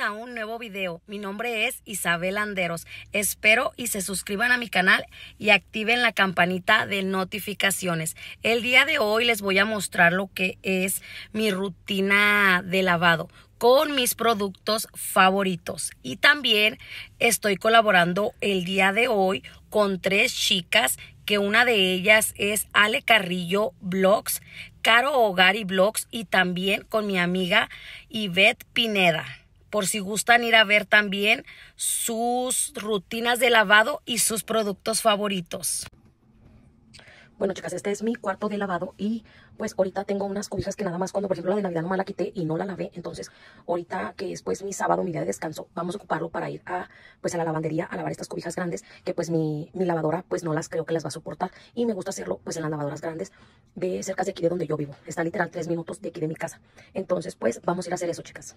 a un nuevo video. Mi nombre es Isabel Anderos. Espero y se suscriban a mi canal y activen la campanita de notificaciones. El día de hoy les voy a mostrar lo que es mi rutina de lavado con mis productos favoritos. Y también estoy colaborando el día de hoy con tres chicas que una de ellas es Ale Carrillo Blogs, Caro Hogar y Blogs y también con mi amiga Yvette Pineda por si gustan ir a ver también sus rutinas de lavado y sus productos favoritos. Bueno, chicas, este es mi cuarto de lavado y pues ahorita tengo unas cobijas que nada más cuando, por ejemplo, la de Navidad no me la quité y no la lavé. Entonces, ahorita que es pues mi sábado, mi día de descanso, vamos a ocuparlo para ir a pues a la lavandería a lavar estas cobijas grandes que pues mi, mi lavadora pues no las creo que las va a soportar y me gusta hacerlo pues en las lavadoras grandes de cerca de aquí de donde yo vivo. Está literal tres minutos de aquí de mi casa. Entonces, pues vamos a ir a hacer eso, chicas.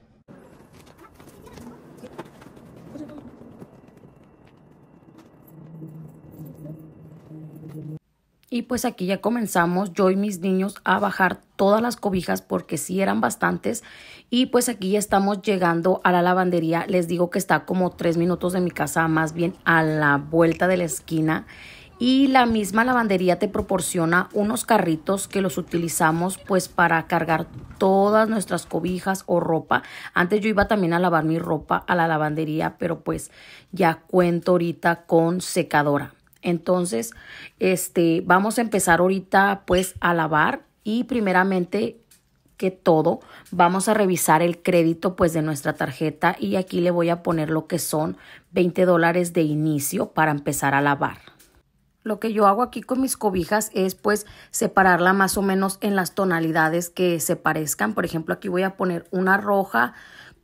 Y pues aquí ya comenzamos yo y mis niños a bajar todas las cobijas porque sí eran bastantes. Y pues aquí ya estamos llegando a la lavandería. Les digo que está como tres minutos de mi casa, más bien a la vuelta de la esquina. Y la misma lavandería te proporciona unos carritos que los utilizamos pues para cargar todas nuestras cobijas o ropa. Antes yo iba también a lavar mi ropa a la lavandería, pero pues ya cuento ahorita con secadora. Entonces, este, vamos a empezar ahorita pues a lavar y primeramente que todo, vamos a revisar el crédito pues de nuestra tarjeta y aquí le voy a poner lo que son 20 dólares de inicio para empezar a lavar. Lo que yo hago aquí con mis cobijas es pues separarla más o menos en las tonalidades que se parezcan. Por ejemplo, aquí voy a poner una roja,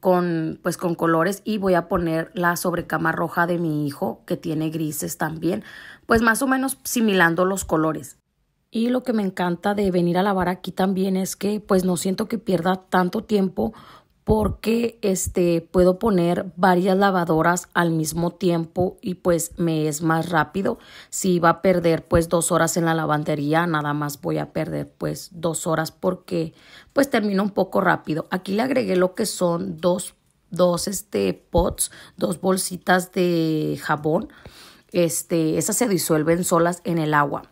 con pues con colores y voy a poner la sobrecama roja de mi hijo que tiene grises también, pues más o menos similando los colores. Y lo que me encanta de venir a lavar aquí también es que pues no siento que pierda tanto tiempo porque este puedo poner varias lavadoras al mismo tiempo y pues me es más rápido si va a perder pues dos horas en la lavandería nada más voy a perder pues dos horas porque pues termino un poco rápido aquí le agregué lo que son dos dos este pots dos bolsitas de jabón este esas se disuelven solas en el agua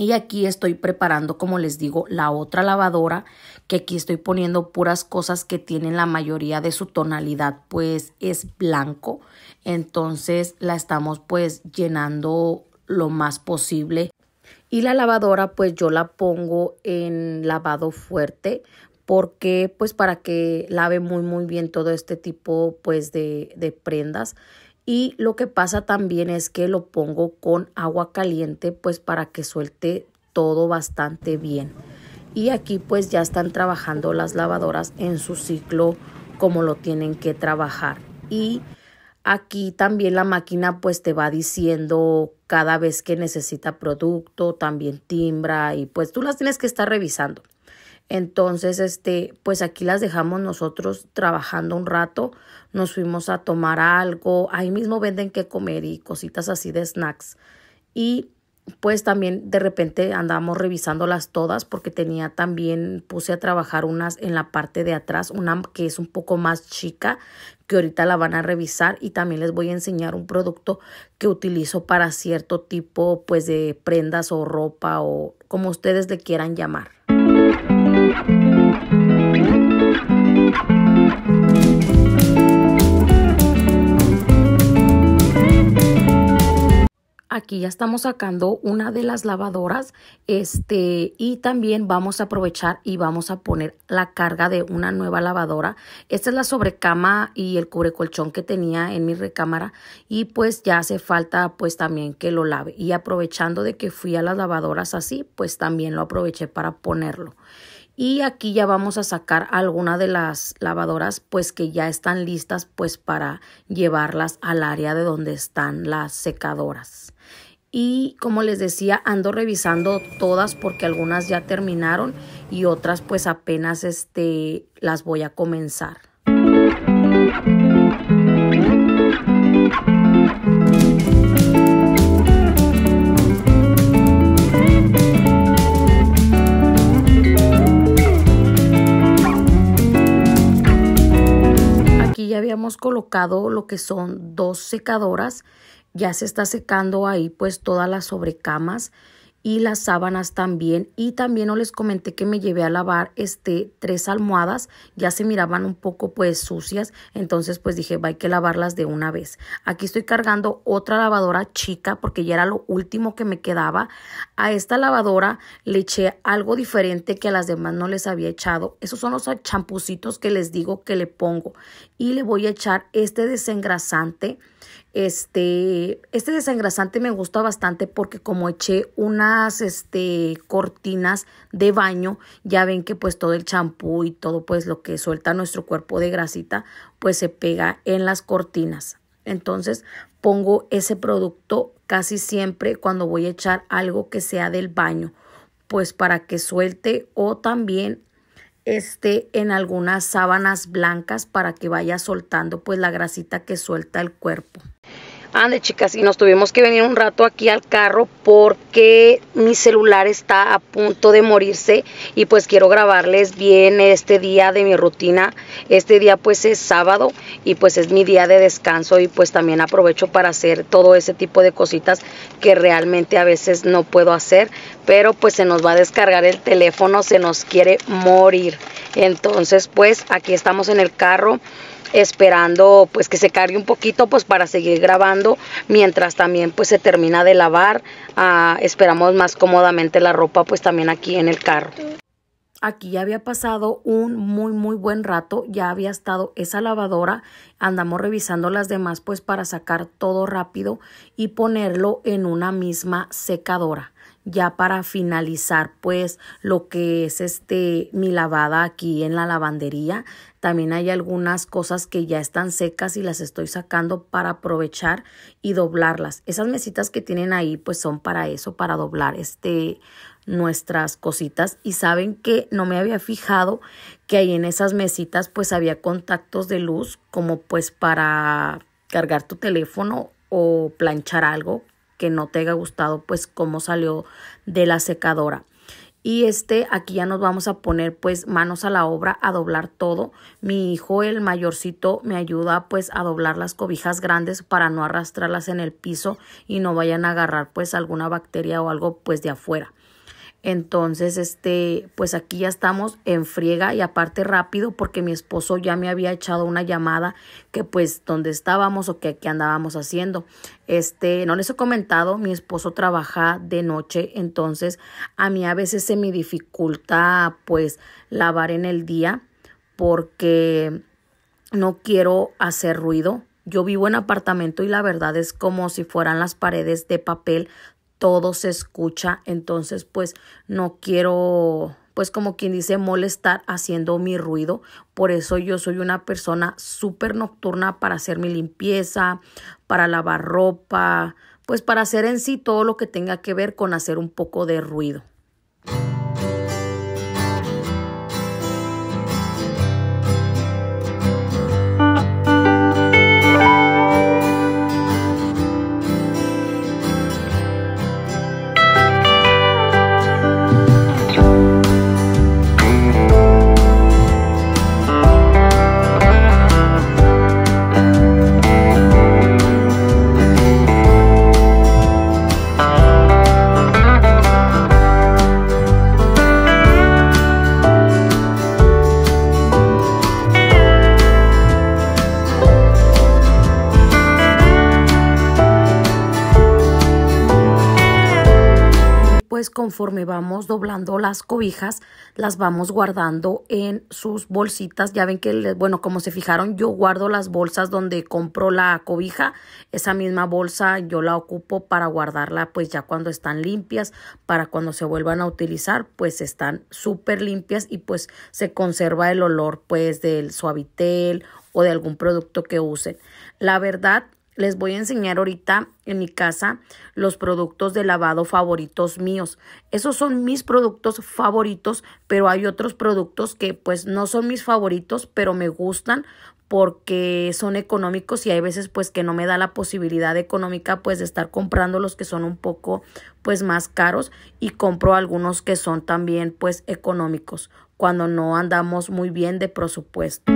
y aquí estoy preparando, como les digo, la otra lavadora, que aquí estoy poniendo puras cosas que tienen la mayoría de su tonalidad, pues es blanco. Entonces la estamos pues llenando lo más posible. Y la lavadora pues yo la pongo en lavado fuerte porque pues para que lave muy muy bien todo este tipo pues de, de prendas y lo que pasa también es que lo pongo con agua caliente pues para que suelte todo bastante bien. Y aquí pues ya están trabajando las lavadoras en su ciclo como lo tienen que trabajar. Y aquí también la máquina pues te va diciendo cada vez que necesita producto, también timbra y pues tú las tienes que estar revisando. Entonces, este, pues aquí las dejamos nosotros trabajando un rato, nos fuimos a tomar algo, ahí mismo venden que comer y cositas así de snacks. Y pues también de repente andamos revisándolas todas porque tenía también, puse a trabajar unas en la parte de atrás, una que es un poco más chica, que ahorita la van a revisar y también les voy a enseñar un producto que utilizo para cierto tipo pues de prendas o ropa o como ustedes le quieran llamar. aquí ya estamos sacando una de las lavadoras este, y también vamos a aprovechar y vamos a poner la carga de una nueva lavadora. Esta es la sobrecama y el cubrecolchón que tenía en mi recámara y pues ya hace falta pues también que lo lave. Y aprovechando de que fui a las lavadoras así, pues también lo aproveché para ponerlo. Y aquí ya vamos a sacar alguna de las lavadoras pues que ya están listas pues para llevarlas al área de donde están las secadoras. Y como les decía, ando revisando todas porque algunas ya terminaron y otras pues apenas este, las voy a comenzar. Aquí ya habíamos colocado lo que son dos secadoras ya se está secando ahí pues todas las sobrecamas y las sábanas también y también no les comenté que me llevé a lavar este tres almohadas ya se miraban un poco pues sucias entonces pues dije va hay que lavarlas de una vez aquí estoy cargando otra lavadora chica porque ya era lo último que me quedaba a esta lavadora le eché algo diferente que a las demás no les había echado esos son los champucitos que les digo que le pongo y le voy a echar este desengrasante este, este desengrasante me gusta bastante porque como eché unas este, cortinas de baño, ya ven que pues todo el champú y todo pues lo que suelta nuestro cuerpo de grasita, pues se pega en las cortinas. Entonces pongo ese producto casi siempre cuando voy a echar algo que sea del baño, pues para que suelte o también esté en algunas sábanas blancas para que vaya soltando pues la grasita que suelta el cuerpo. Ande chicas, y nos tuvimos que venir un rato aquí al carro porque mi celular está a punto de morirse y pues quiero grabarles bien este día de mi rutina. Este día pues es sábado y pues es mi día de descanso y pues también aprovecho para hacer todo ese tipo de cositas que realmente a veces no puedo hacer, pero pues se nos va a descargar el teléfono, se nos quiere morir. Entonces pues aquí estamos en el carro esperando pues que se cargue un poquito pues para seguir grabando mientras también pues se termina de lavar ah, esperamos más cómodamente la ropa pues también aquí en el carro aquí ya había pasado un muy muy buen rato, ya había estado esa lavadora, andamos revisando las demás pues para sacar todo rápido y ponerlo en una misma secadora ya para finalizar pues lo que es este mi lavada aquí en la lavandería también hay algunas cosas que ya están secas y las estoy sacando para aprovechar y doblarlas esas mesitas que tienen ahí pues son para eso para doblar este nuestras cositas y saben que no me había fijado que ahí en esas mesitas pues había contactos de luz como pues para cargar tu teléfono o planchar algo que no te haya gustado, pues cómo salió de la secadora. Y este, aquí ya nos vamos a poner pues manos a la obra, a doblar todo. Mi hijo, el mayorcito, me ayuda pues a doblar las cobijas grandes para no arrastrarlas en el piso y no vayan a agarrar pues alguna bacteria o algo pues de afuera. Entonces, este, pues aquí ya estamos en friega y aparte rápido porque mi esposo ya me había echado una llamada que pues donde estábamos o que, aquí andábamos haciendo. Este, no les he comentado, mi esposo trabaja de noche, entonces a mí a veces se me dificulta pues lavar en el día porque no quiero hacer ruido. Yo vivo en apartamento y la verdad es como si fueran las paredes de papel todo se escucha. Entonces, pues no quiero, pues como quien dice, molestar haciendo mi ruido. Por eso yo soy una persona súper nocturna para hacer mi limpieza, para lavar ropa, pues para hacer en sí todo lo que tenga que ver con hacer un poco de ruido. conforme vamos doblando las cobijas, las vamos guardando en sus bolsitas. Ya ven que, bueno, como se fijaron, yo guardo las bolsas donde compro la cobija. Esa misma bolsa yo la ocupo para guardarla pues ya cuando están limpias, para cuando se vuelvan a utilizar, pues están súper limpias y pues se conserva el olor pues del suavitel o de algún producto que usen. La verdad, les voy a enseñar ahorita en mi casa los productos de lavado favoritos míos. Esos son mis productos favoritos, pero hay otros productos que pues no son mis favoritos, pero me gustan porque son económicos y hay veces pues que no me da la posibilidad económica pues de estar comprando los que son un poco pues más caros y compro algunos que son también pues económicos cuando no andamos muy bien de presupuesto.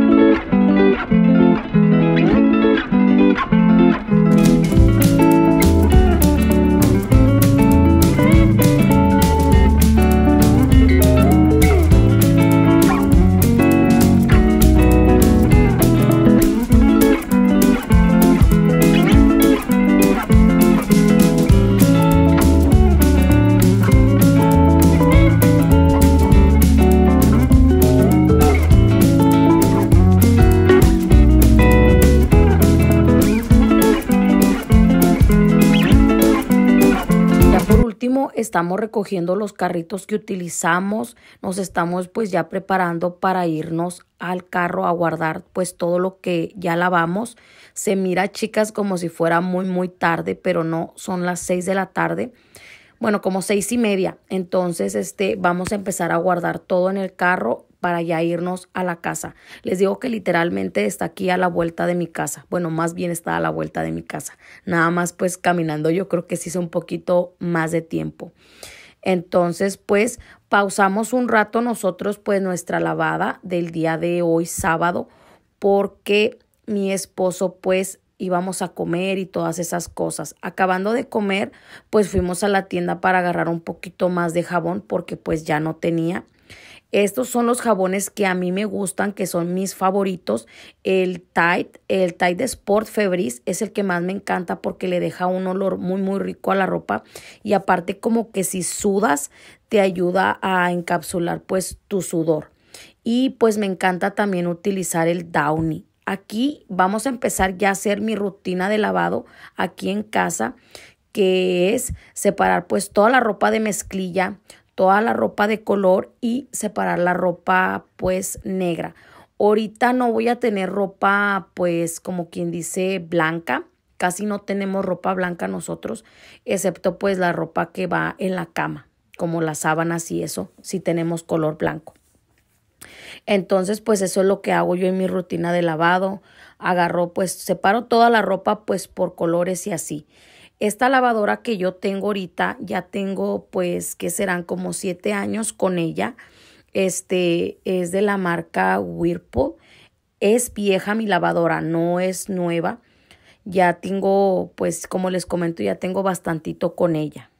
último, estamos recogiendo los carritos que utilizamos, nos estamos pues ya preparando para irnos al carro a guardar pues todo lo que ya lavamos. Se mira chicas como si fuera muy muy tarde, pero no, son las seis de la tarde. Bueno, como seis y media. Entonces, este, vamos a empezar a guardar todo en el carro para ya irnos a la casa. Les digo que literalmente está aquí a la vuelta de mi casa. Bueno, más bien está a la vuelta de mi casa. Nada más pues caminando yo creo que sí es un poquito más de tiempo. Entonces pues pausamos un rato nosotros pues nuestra lavada del día de hoy sábado porque mi esposo pues íbamos a comer y todas esas cosas. Acabando de comer, pues fuimos a la tienda para agarrar un poquito más de jabón porque pues ya no tenía. Estos son los jabones que a mí me gustan, que son mis favoritos. El Tide, el Tide Sport Febris es el que más me encanta porque le deja un olor muy, muy rico a la ropa. Y aparte como que si sudas, te ayuda a encapsular pues tu sudor. Y pues me encanta también utilizar el Downy. Aquí vamos a empezar ya a hacer mi rutina de lavado aquí en casa, que es separar pues toda la ropa de mezclilla, toda la ropa de color y separar la ropa pues negra. Ahorita no voy a tener ropa pues como quien dice blanca. Casi no tenemos ropa blanca nosotros, excepto pues la ropa que va en la cama, como las sábanas y eso, si tenemos color blanco. Entonces, pues eso es lo que hago yo en mi rutina de lavado. Agarro, pues separo toda la ropa pues por colores y así. Esta lavadora que yo tengo ahorita, ya tengo pues que serán como siete años con ella. Este es de la marca Whirlpool. Es vieja mi lavadora, no es nueva. Ya tengo, pues como les comento, ya tengo bastantito con ella.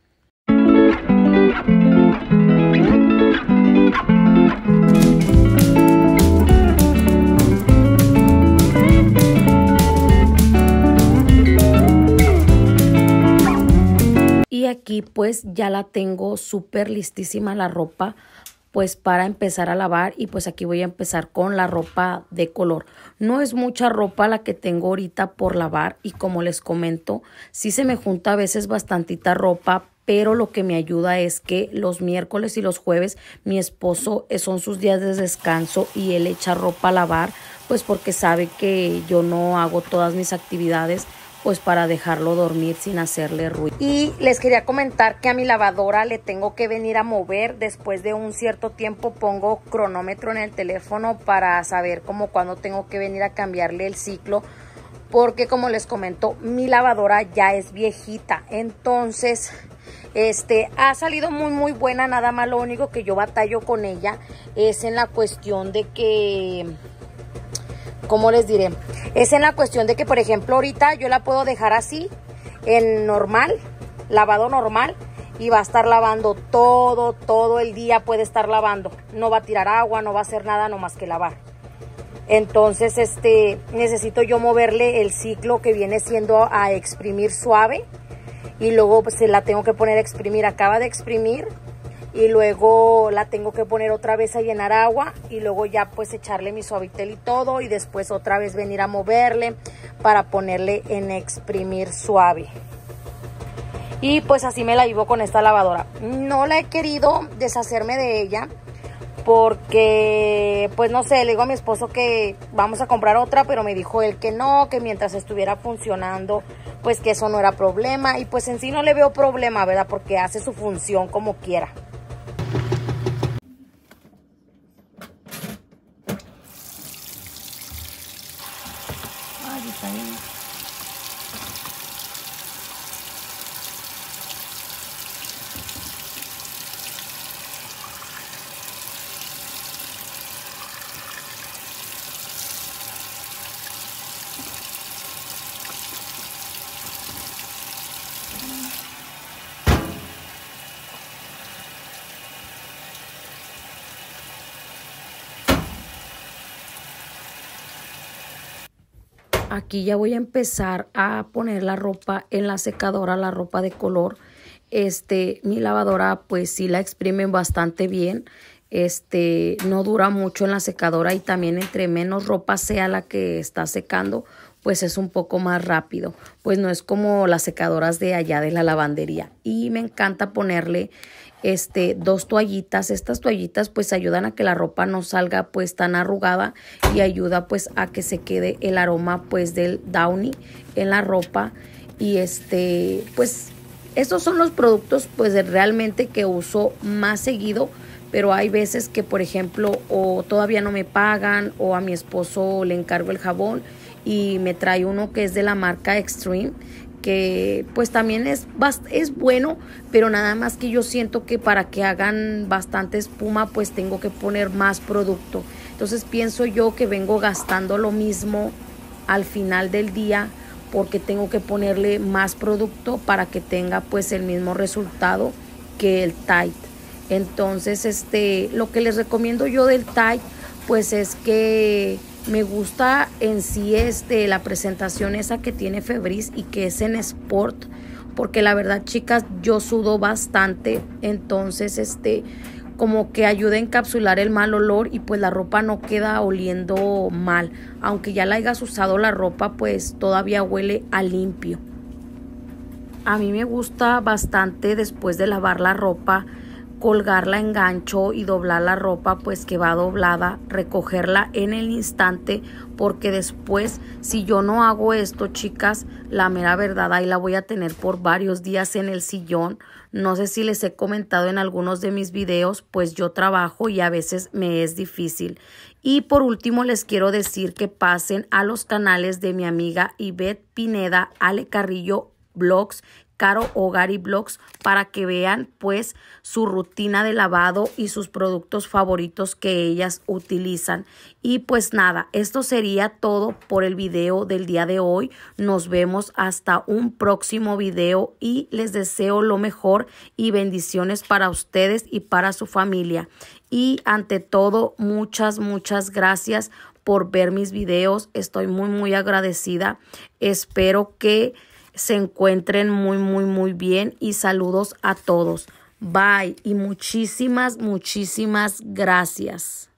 Y aquí pues ya la tengo súper listísima la ropa pues para empezar a lavar y pues aquí voy a empezar con la ropa de color. No es mucha ropa la que tengo ahorita por lavar y como les comento, sí se me junta a veces bastantita ropa, pero lo que me ayuda es que los miércoles y los jueves mi esposo eh, son sus días de descanso y él echa ropa a lavar, pues porque sabe que yo no hago todas mis actividades pues para dejarlo dormir sin hacerle ruido. Y les quería comentar que a mi lavadora le tengo que venir a mover después de un cierto tiempo pongo cronómetro en el teléfono para saber como cuándo tengo que venir a cambiarle el ciclo porque como les comento mi lavadora ya es viejita entonces este ha salido muy muy buena nada más lo único que yo batallo con ella es en la cuestión de que ¿cómo les diré? Es en la cuestión de que, por ejemplo, ahorita yo la puedo dejar así, en normal, lavado normal, y va a estar lavando todo, todo el día puede estar lavando. No va a tirar agua, no va a hacer nada, no más que lavar. Entonces, este, necesito yo moverle el ciclo que viene siendo a exprimir suave y luego pues, se la tengo que poner a exprimir. Acaba de exprimir y luego la tengo que poner otra vez a llenar agua y luego ya pues echarle mi suavitel y todo y después otra vez venir a moverle para ponerle en exprimir suave y pues así me la llevo con esta lavadora no la he querido deshacerme de ella porque pues no sé, le digo a mi esposo que vamos a comprar otra, pero me dijo él que no, que mientras estuviera funcionando, pues que eso no era problema y pues en sí no le veo problema, ¿verdad? Porque hace su función como quiera. aquí ya voy a empezar a poner la ropa en la secadora, la ropa de color. Este, mi lavadora pues sí la exprimen bastante bien. Este, no dura mucho en la secadora y también entre menos ropa sea la que está secando, pues es un poco más rápido, pues no es como las secadoras de allá de la lavandería. Y me encanta ponerle este, dos toallitas. Estas toallitas pues ayudan a que la ropa no salga pues tan arrugada y ayuda pues a que se quede el aroma pues del downy en la ropa. Y este, pues estos son los productos pues realmente que uso más seguido pero hay veces que, por ejemplo, o todavía no me pagan o a mi esposo le encargo el jabón y me trae uno que es de la marca Extreme que pues también es, es bueno, pero nada más que yo siento que para que hagan bastante espuma pues tengo que poner más producto. Entonces pienso yo que vengo gastando lo mismo al final del día porque tengo que ponerle más producto para que tenga pues el mismo resultado que el tight. Entonces, este, lo que les recomiendo yo del tight pues es que me gusta en sí este, la presentación esa que tiene Febris y que es en Sport. Porque la verdad, chicas, yo sudo bastante. Entonces, este, como que ayuda a encapsular el mal olor y pues la ropa no queda oliendo mal. Aunque ya la hayas usado la ropa, pues todavía huele a limpio. A mí me gusta bastante después de lavar la ropa colgarla en gancho y doblar la ropa pues que va doblada, recogerla en el instante porque después si yo no hago esto chicas, la mera verdad ahí la voy a tener por varios días en el sillón. No sé si les he comentado en algunos de mis videos, pues yo trabajo y a veces me es difícil. Y por último les quiero decir que pasen a los canales de mi amiga Yvette Pineda, Ale Carrillo Blogs, Caro Hogar y Blogs para que vean pues su rutina de lavado y sus productos favoritos que ellas utilizan. Y pues nada, esto sería todo por el video del día de hoy. Nos vemos hasta un próximo video y les deseo lo mejor y bendiciones para ustedes y para su familia. Y ante todo, muchas, muchas gracias por ver mis videos. Estoy muy, muy agradecida. Espero que se encuentren muy, muy, muy bien y saludos a todos. Bye y muchísimas, muchísimas gracias.